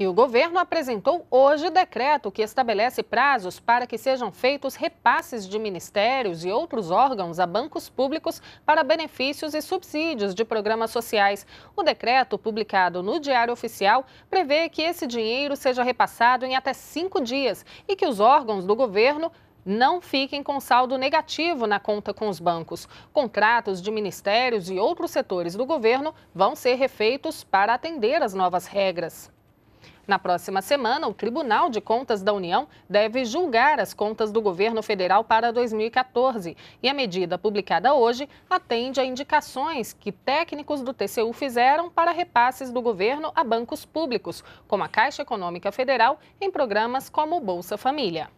E o governo apresentou hoje decreto que estabelece prazos para que sejam feitos repasses de ministérios e outros órgãos a bancos públicos para benefícios e subsídios de programas sociais. O decreto, publicado no Diário Oficial, prevê que esse dinheiro seja repassado em até cinco dias e que os órgãos do governo não fiquem com saldo negativo na conta com os bancos. Contratos de ministérios e outros setores do governo vão ser refeitos para atender às novas regras. Na próxima semana, o Tribunal de Contas da União deve julgar as contas do governo federal para 2014 e a medida publicada hoje atende a indicações que técnicos do TCU fizeram para repasses do governo a bancos públicos, como a Caixa Econômica Federal, em programas como Bolsa Família.